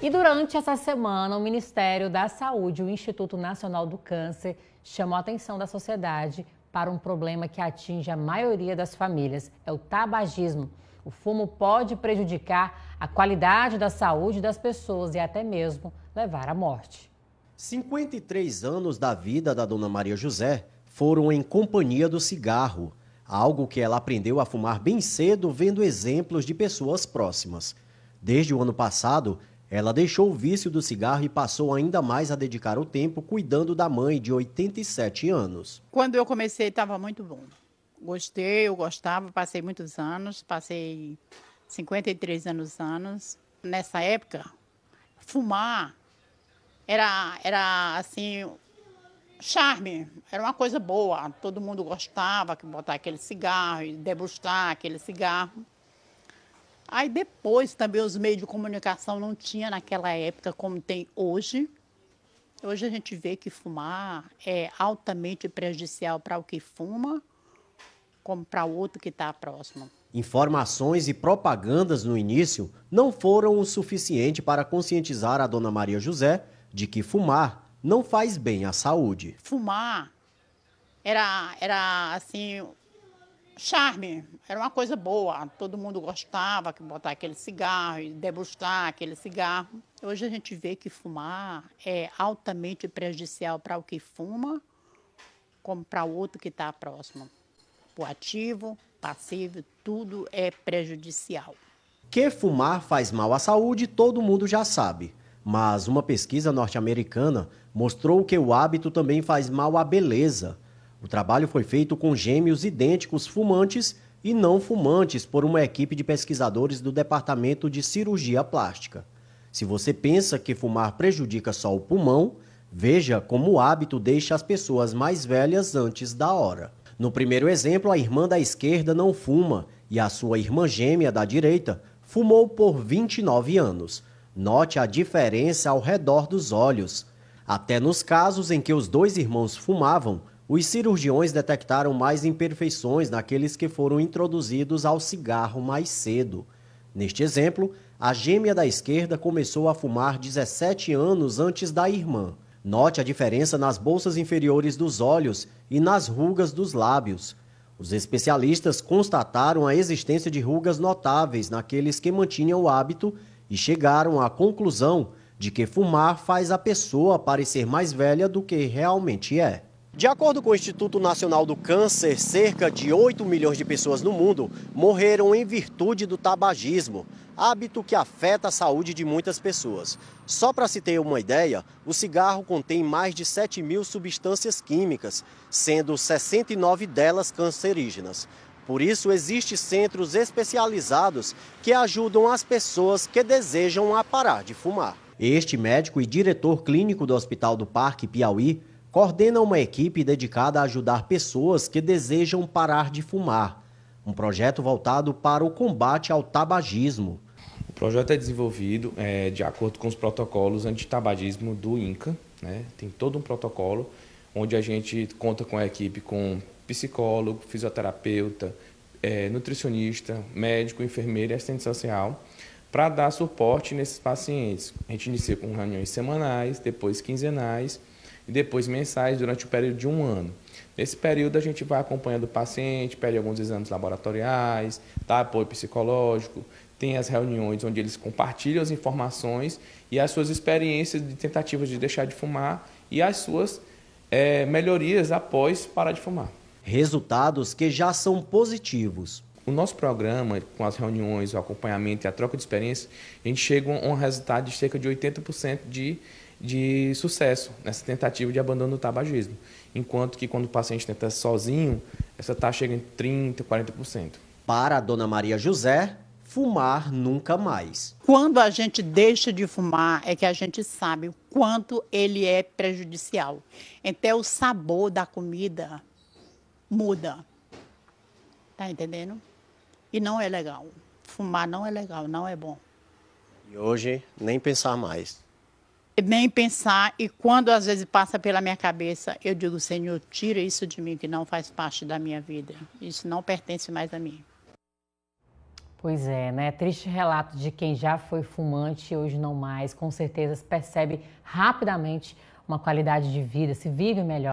E durante essa semana, o Ministério da Saúde e o Instituto Nacional do Câncer chamou a atenção da sociedade para um problema que atinge a maioria das famílias: é o tabagismo. O fumo pode prejudicar a qualidade da saúde das pessoas e até mesmo levar à morte. 53 anos da vida da dona Maria José foram em companhia do cigarro, algo que ela aprendeu a fumar bem cedo vendo exemplos de pessoas próximas. Desde o ano passado, ela deixou o vício do cigarro e passou ainda mais a dedicar o tempo cuidando da mãe de 87 anos. Quando eu comecei, estava muito bom. Gostei, eu gostava, passei muitos anos, passei 53 anos, anos. Nessa época, fumar era, era assim, charme, era uma coisa boa. Todo mundo gostava de botar aquele cigarro e degustar aquele cigarro. Aí depois também os meios de comunicação não tinha naquela época como tem hoje. Hoje a gente vê que fumar é altamente prejudicial para o que fuma, como para o outro que está próximo. Informações e propagandas no início não foram o suficiente para conscientizar a dona Maria José de que fumar não faz bem à saúde. Fumar era, era assim charme, era uma coisa boa. Todo mundo gostava de botar aquele cigarro e degustar aquele cigarro. Hoje a gente vê que fumar é altamente prejudicial para o que fuma, como para o outro que está próximo. O ativo, passivo, tudo é prejudicial. Que fumar faz mal à saúde, todo mundo já sabe. Mas uma pesquisa norte-americana mostrou que o hábito também faz mal à beleza. O trabalho foi feito com gêmeos idênticos fumantes e não fumantes por uma equipe de pesquisadores do Departamento de Cirurgia Plástica. Se você pensa que fumar prejudica só o pulmão, veja como o hábito deixa as pessoas mais velhas antes da hora. No primeiro exemplo, a irmã da esquerda não fuma e a sua irmã gêmea da direita fumou por 29 anos. Note a diferença ao redor dos olhos. Até nos casos em que os dois irmãos fumavam, os cirurgiões detectaram mais imperfeições naqueles que foram introduzidos ao cigarro mais cedo. Neste exemplo, a gêmea da esquerda começou a fumar 17 anos antes da irmã. Note a diferença nas bolsas inferiores dos olhos e nas rugas dos lábios. Os especialistas constataram a existência de rugas notáveis naqueles que mantinham o hábito e chegaram à conclusão de que fumar faz a pessoa parecer mais velha do que realmente é. De acordo com o Instituto Nacional do Câncer, cerca de 8 milhões de pessoas no mundo morreram em virtude do tabagismo, hábito que afeta a saúde de muitas pessoas. Só para se ter uma ideia, o cigarro contém mais de 7 mil substâncias químicas, sendo 69 delas cancerígenas. Por isso, existem centros especializados que ajudam as pessoas que desejam parar de fumar. Este médico e diretor clínico do Hospital do Parque Piauí coordena uma equipe dedicada a ajudar pessoas que desejam parar de fumar, um projeto voltado para o combate ao tabagismo. O projeto é desenvolvido é, de acordo com os protocolos antitabagismo do INCA, né? tem todo um protocolo onde a gente conta com a equipe com psicólogo, fisioterapeuta, é, nutricionista, médico, enfermeira e assistente social para dar suporte nesses pacientes. A gente inicia com reuniões semanais, depois quinzenais e depois mensais durante o período de um ano. Nesse período, a gente vai acompanhando o paciente, pede alguns exames laboratoriais, dá apoio psicológico, tem as reuniões onde eles compartilham as informações e as suas experiências de tentativas de deixar de fumar e as suas é, melhorias após parar de fumar. Resultados que já são positivos. O nosso programa, com as reuniões, o acompanhamento e a troca de experiências, a gente chega a um resultado de cerca de 80% de de sucesso nessa tentativa de abandono do tabagismo. Enquanto que quando o paciente tenta sozinho, essa taxa chega em 30%, 40%. Para a dona Maria José, fumar nunca mais. Quando a gente deixa de fumar, é que a gente sabe o quanto ele é prejudicial. Até então, o sabor da comida muda. Tá entendendo? E não é legal. Fumar não é legal, não é bom. E hoje, nem pensar mais nem pensar, e quando às vezes passa pela minha cabeça, eu digo, Senhor, tira isso de mim, que não faz parte da minha vida. Isso não pertence mais a mim. Pois é, né? Triste relato de quem já foi fumante e hoje não mais. Com certeza se percebe rapidamente uma qualidade de vida, se vive melhor.